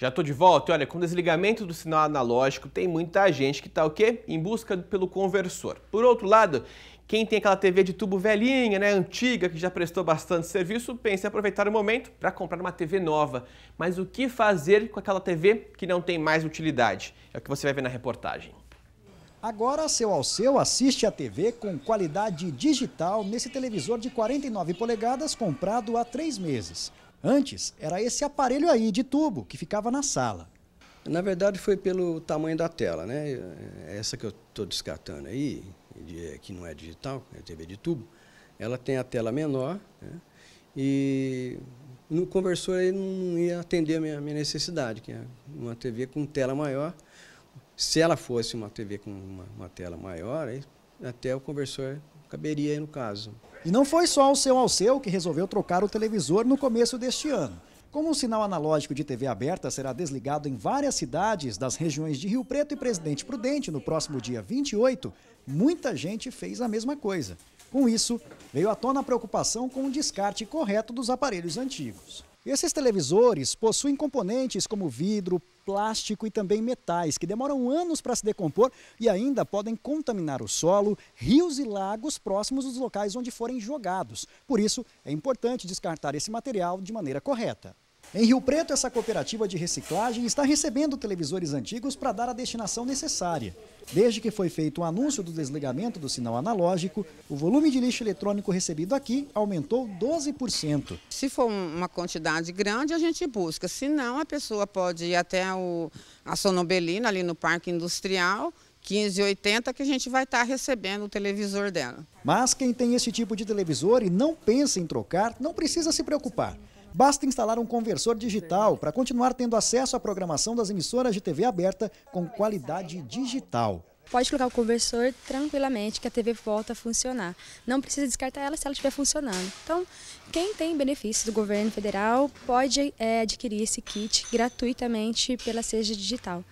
Já estou de volta e olha, com o desligamento do sinal analógico, tem muita gente que está o quê? Em busca pelo conversor. Por outro lado, quem tem aquela TV de tubo velhinha, né, antiga, que já prestou bastante serviço, pensa em aproveitar o momento para comprar uma TV nova. Mas o que fazer com aquela TV que não tem mais utilidade? É o que você vai ver na reportagem. Agora, seu seu, assiste a TV com qualidade digital nesse televisor de 49 polegadas comprado há três meses. Antes, era esse aparelho aí, de tubo, que ficava na sala. Na verdade, foi pelo tamanho da tela, né? É essa que eu estou descartando aí, é, que não é digital, é TV de tubo, ela tem a tela menor né? e no conversor ele não ia atender a minha, minha necessidade, que é uma TV com tela maior. Se ela fosse uma TV com uma, uma tela maior, aí até o conversor caberia aí no caso. E não foi só o seu Alceu que resolveu trocar o televisor no começo deste ano. Como o sinal analógico de TV aberta será desligado em várias cidades das regiões de Rio Preto e Presidente Prudente no próximo dia 28, muita gente fez a mesma coisa. Com isso, veio à tona a preocupação com o descarte correto dos aparelhos antigos. Esses televisores possuem componentes como vidro, plástico e também metais, que demoram anos para se decompor e ainda podem contaminar o solo, rios e lagos próximos dos locais onde forem jogados. Por isso, é importante descartar esse material de maneira correta. Em Rio Preto, essa cooperativa de reciclagem está recebendo televisores antigos para dar a destinação necessária. Desde que foi feito o um anúncio do desligamento do sinal analógico, o volume de lixo eletrônico recebido aqui aumentou 12%. Se for uma quantidade grande, a gente busca. Se não, a pessoa pode ir até o, a Sonobelina, ali no Parque Industrial, 1580 que a gente vai estar recebendo o televisor dela. Mas quem tem esse tipo de televisor e não pensa em trocar, não precisa se preocupar. Basta instalar um conversor digital para continuar tendo acesso à programação das emissoras de TV aberta com qualidade digital. Pode colocar o conversor tranquilamente que a TV volta a funcionar. Não precisa descartar ela se ela estiver funcionando. Então, quem tem benefício do governo federal pode é, adquirir esse kit gratuitamente pela Seja Digital.